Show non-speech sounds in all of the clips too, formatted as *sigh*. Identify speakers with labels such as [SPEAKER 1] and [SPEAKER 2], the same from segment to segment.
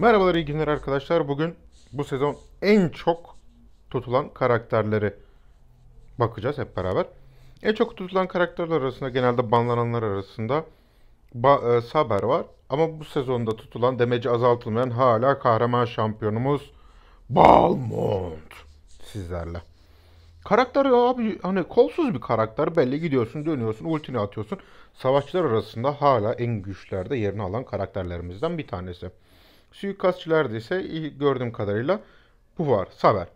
[SPEAKER 1] Merhabalar iyi günler arkadaşlar. Bugün bu sezon en çok tutulan karakterleri bakacağız hep beraber. En çok tutulan karakterler arasında genelde banlananlar arasında ba e, Saber var. Ama bu sezonda tutulan demeci azaltılmayan hala kahraman şampiyonumuz Balmond sizlerle. Karakter abi hani kolsuz bir karakter belli gidiyorsun dönüyorsun ultini atıyorsun. Savaşçılar arasında hala en güçlerde yerini alan karakterlerimizden bir tanesi. Suikastçilerde ise gördüğüm kadarıyla bu var. Saber.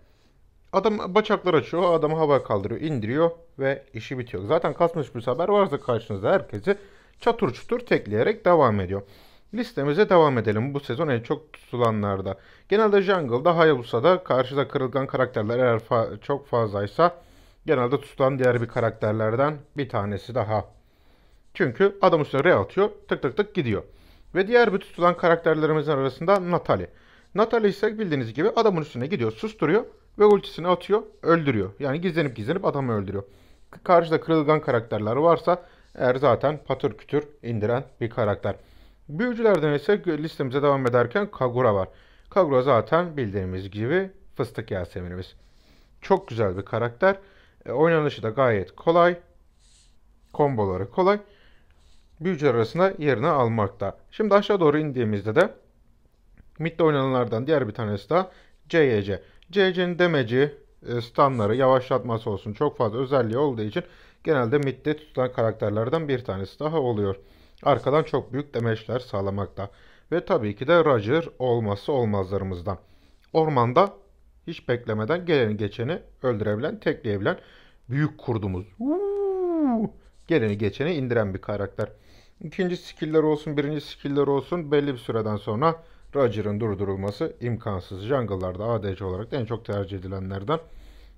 [SPEAKER 1] Adam bacaklar açıyor, adamı hava kaldırıyor, indiriyor ve işi bitiyor. Zaten kasmış bir haber varsa karşınızda herkesi çatır çutur tekleyerek devam ediyor. Listemize devam edelim bu sezon en çok tutulanlarda. Genelde Jungle'da, Hayabusa'da karşıda kırılgan karakterler eğer fa- çok fazlaysa genelde tutulan diğer bir karakterlerden bir tanesi daha. Çünkü adam üstüne re atıyor, tık tık tık gidiyor. Ve diğer bir tutulan karakterlerimizin arasında Natalie. Natalie ise bildiğiniz gibi adamın üstüne gidiyor, susturuyor ve ultisini atıyor, öldürüyor. Yani gizlenip gizlenip adamı öldürüyor. Karşıda kırılgan karakterler varsa eğer zaten patır kütür indiren bir karakter. Büyücülerden ise listemize devam ederken Kagura var. Kagura zaten bildiğimiz gibi fıstık yaseminimiz. Çok güzel bir karakter. E, oynanışı da gayet kolay. Komboları kolay büyücü arasında yerini almakta. Şimdi aşağı doğru indiğimizde de midde oynananlardan diğer bir tanesi de CYC. CYC'nin demeci standları yavaşlatması olsun çok fazla özelliği olduğu için genelde midde tutulan karakterlerden bir tanesi daha oluyor. Arkadan çok büyük demeçler sağlamakta. Ve tabii ki de Roger olması olmazlarımızdan. Ormanda hiç beklemeden geleni geçeni öldürebilen, tekleyebilen büyük kurdumuz. Uuu, geleni geçeni indiren bir karakter. İkinci skiller olsun, birinci skiller olsun belli bir süreden sonra Roger'ın durdurulması imkansız. Jungle'larda ADC olarak en çok tercih edilenlerden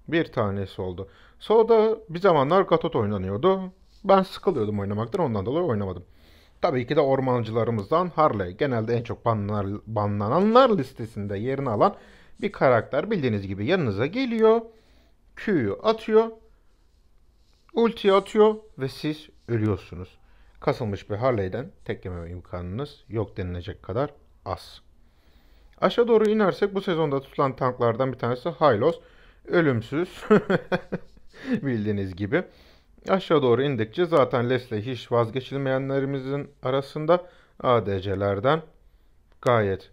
[SPEAKER 1] bir tanesi oldu. Solo'da bir zamanlar Gatot oynanıyordu. Ben sıkılıyordum oynamaktan ondan dolayı oynamadım. Tabii ki de ormancılarımızdan Harley genelde en çok banlar, banlananlar listesinde yerini alan bir karakter. Bildiğiniz gibi yanınıza geliyor, Q'yu atıyor, ulti atıyor ve siz ölüyorsunuz kasılmış bir Harley'den teklememe imkanınız yok denilecek kadar az. Aşağı doğru inersek bu sezonda tutulan tanklardan bir tanesi Hylos. Ölümsüz. *laughs* Bildiğiniz gibi. Aşağı doğru indikçe zaten Leslie hiç vazgeçilmeyenlerimizin arasında ADC'lerden gayet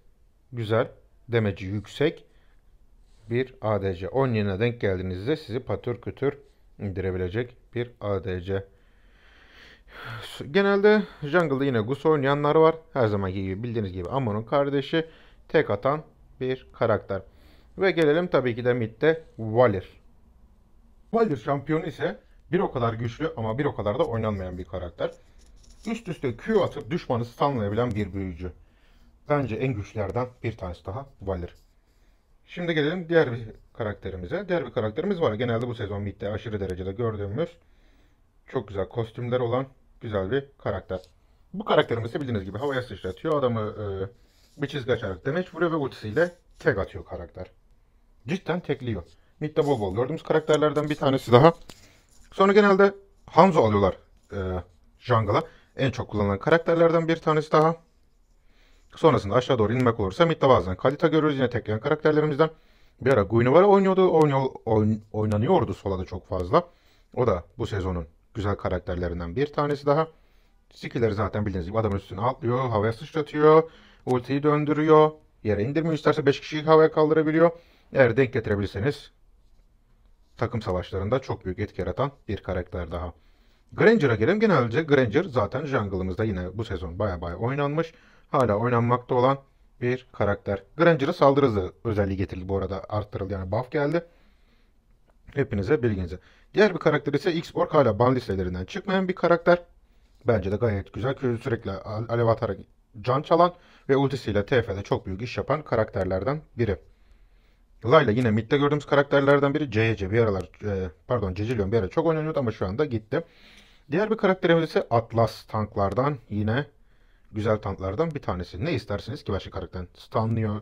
[SPEAKER 1] güzel, demeci yüksek bir ADC. 10 yine denk geldiğinizde sizi patır kütür indirebilecek bir ADC. Genelde jungle'da yine Gus oynayanlar var. Her zamanki gibi bildiğiniz gibi Amon'un kardeşi tek atan bir karakter. Ve gelelim tabii ki de midde Valir. Valir şampiyonu ise bir o kadar güçlü ama bir o kadar da oynanmayan bir karakter. Üst üste Q atıp düşmanı stunlayabilen bir büyücü. Bence en güçlerden bir tanesi daha Valir. Şimdi gelelim diğer bir karakterimize. Diğer bir karakterimiz var. Genelde bu sezon midde aşırı derecede gördüğümüz çok güzel kostümler olan güzel bir karakter. Bu karakterimiz ise bildiğiniz gibi havaya sıçratıyor. Adamı e, bir çizgi açarak demeç vuruyor ve ultisiyle tek atıyor karakter. Cidden tekliyor. Mid'de bol bol gördüğümüz karakterlerden bir tanesi daha. Sonra genelde Hanzo alıyorlar e, jungle'a. En çok kullanılan karakterlerden bir tanesi daha. Sonrasında aşağı doğru inmek olursa mid'de bazen Kalita görürüz yine tekleyen karakterlerimizden. Bir ara Guinevere oynuyordu, oynuyor, oyn, oynanıyordu solada çok fazla. O da bu sezonun güzel karakterlerinden bir tanesi daha. Skill'leri zaten bildiğiniz gibi adam üstüne atlıyor, havaya sıçratıyor, ultiyi döndürüyor, yere indirmiyor isterse 5 kişiyi havaya kaldırabiliyor. Eğer denk getirebilirseniz takım savaşlarında çok büyük etki yaratan bir karakter daha. Granger'a gelelim. Genelde Granger zaten jungle'ımızda yine bu sezon baya baya oynanmış. Hala oynanmakta olan bir karakter. Granger'a saldırı hızı özelliği getirildi bu arada arttırıldı yani buff geldi. Hepinize bilginize. Diğer bir karakter ise X-Orc hala ban listelerinden çıkmayan bir karakter. Bence de gayet güzel. Sürekli alev atarak can çalan ve ultisiyle TF'de çok büyük iş yapan karakterlerden biri. Layla yine midde gördüğümüz karakterlerden biri. CC bir aralar e, pardon Cecilion bir ara çok oynanıyordu ama şu anda gitti. Diğer bir karakterimiz ise Atlas tanklardan yine güzel tanklardan bir tanesi. Ne istersiniz ki başka karakter? Stunlıyor.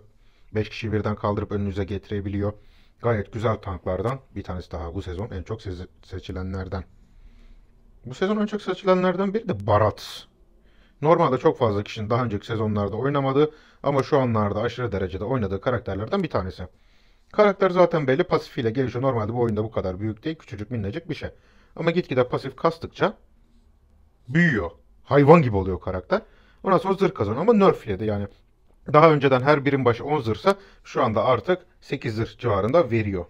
[SPEAKER 1] 5 kişi birden kaldırıp önünüze getirebiliyor. Gayet güzel tanklardan bir tanesi daha bu sezon en çok seçilenlerden. Bu sezon en çok seçilenlerden biri de Barat. Normalde çok fazla kişinin daha önceki sezonlarda oynamadığı ama şu anlarda aşırı derecede oynadığı karakterlerden bir tanesi. Karakter zaten belli pasifiyle gelişiyor. Normalde bu oyunda bu kadar büyük değil. Küçücük minnecik bir şey. Ama gitgide pasif kastıkça büyüyor. Hayvan gibi oluyor karakter. Ondan sonra zırh kazanıyor ama nerf de yani. Daha önceden her birin başı 10 zırsa, şu anda artık 8 zır civarında veriyor.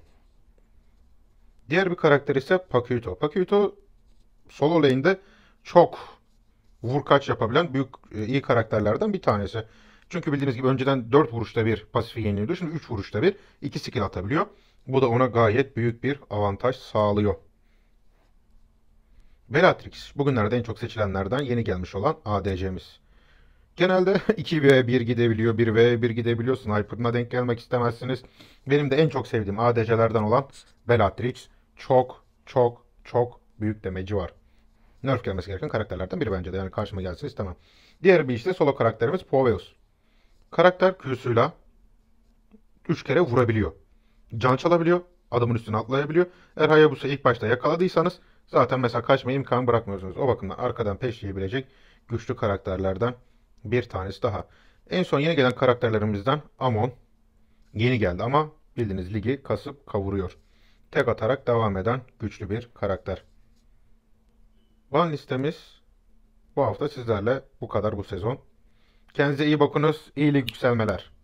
[SPEAKER 1] Diğer bir karakter ise Pakuito. Pakuito solo lane'de çok vurkaç yapabilen büyük e, iyi karakterlerden bir tanesi. Çünkü bildiğiniz gibi önceden 4 vuruşta bir pasifi yeniliyordu. Şimdi 3 vuruşta bir 2 skill atabiliyor. Bu da ona gayet büyük bir avantaj sağlıyor. Bellatrix bugünlerde en çok seçilenlerden yeni gelmiş olan ADC'miz. Genelde 2v1 *laughs* gidebiliyor, 1v1 gidebiliyor. Sniper'ına denk gelmek istemezsiniz. Benim de en çok sevdiğim ADC'lerden olan Bellatrix çok çok çok büyük demeci var. Nerf gelmesi gereken karakterlerden biri bence de. Yani karşıma gelsin istemem. Diğer bir işte solo karakterimiz Poveus. Karakter Q'suyla 3 kere vurabiliyor. Can çalabiliyor. Adamın üstüne atlayabiliyor. Eğer Hayabusa ilk başta yakaladıysanız zaten mesela kaçma imkanı bırakmıyorsunuz. O bakımdan arkadan peşleyebilecek güçlü karakterlerden bir tanesi daha. En son yeni gelen karakterlerimizden Amon yeni geldi ama bildiğiniz ligi kasıp kavuruyor. Tek atarak devam eden güçlü bir karakter. Van listemiz bu hafta sizlerle bu kadar bu sezon. Kendinize iyi bakınız. İyi lig yükselmeler.